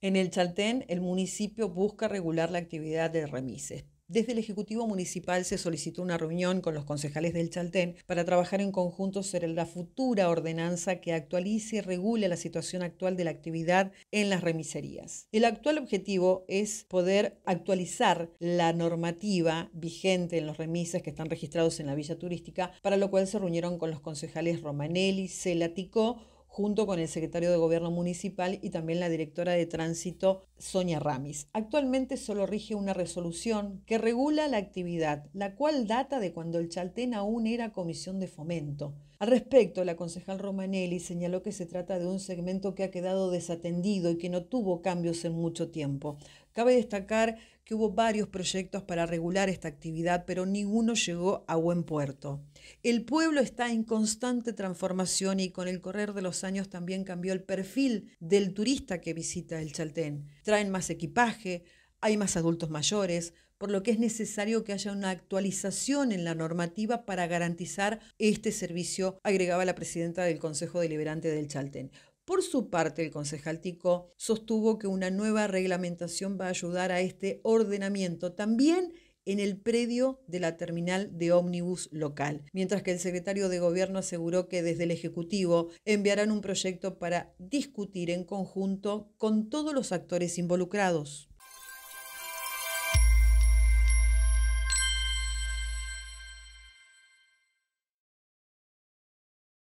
En el Chaltén, el municipio busca regular la actividad de remises. Desde el Ejecutivo Municipal se solicitó una reunión con los concejales del Chaltén para trabajar en conjunto sobre la futura ordenanza que actualice y regule la situación actual de la actividad en las remiserías. El actual objetivo es poder actualizar la normativa vigente en los remises que están registrados en la villa turística, para lo cual se reunieron con los concejales Romanelli, Celatico, junto con el secretario de Gobierno Municipal y también la directora de Tránsito, Sonia Ramis. Actualmente solo rige una resolución que regula la actividad, la cual data de cuando el Chaltén aún era comisión de fomento. Al respecto, la concejal Romanelli señaló que se trata de un segmento que ha quedado desatendido y que no tuvo cambios en mucho tiempo. Cabe destacar que hubo varios proyectos para regular esta actividad, pero ninguno llegó a buen puerto. El pueblo está en constante transformación y con el correr de los años también cambió el perfil del turista que visita el Chaltén. Traen más equipaje, hay más adultos mayores, por lo que es necesario que haya una actualización en la normativa para garantizar este servicio, agregaba la presidenta del Consejo Deliberante del Chalten. Por su parte, el concejal Tico sostuvo que una nueva reglamentación va a ayudar a este ordenamiento también en el predio de la terminal de ómnibus local, mientras que el secretario de Gobierno aseguró que desde el Ejecutivo enviarán un proyecto para discutir en conjunto con todos los actores involucrados.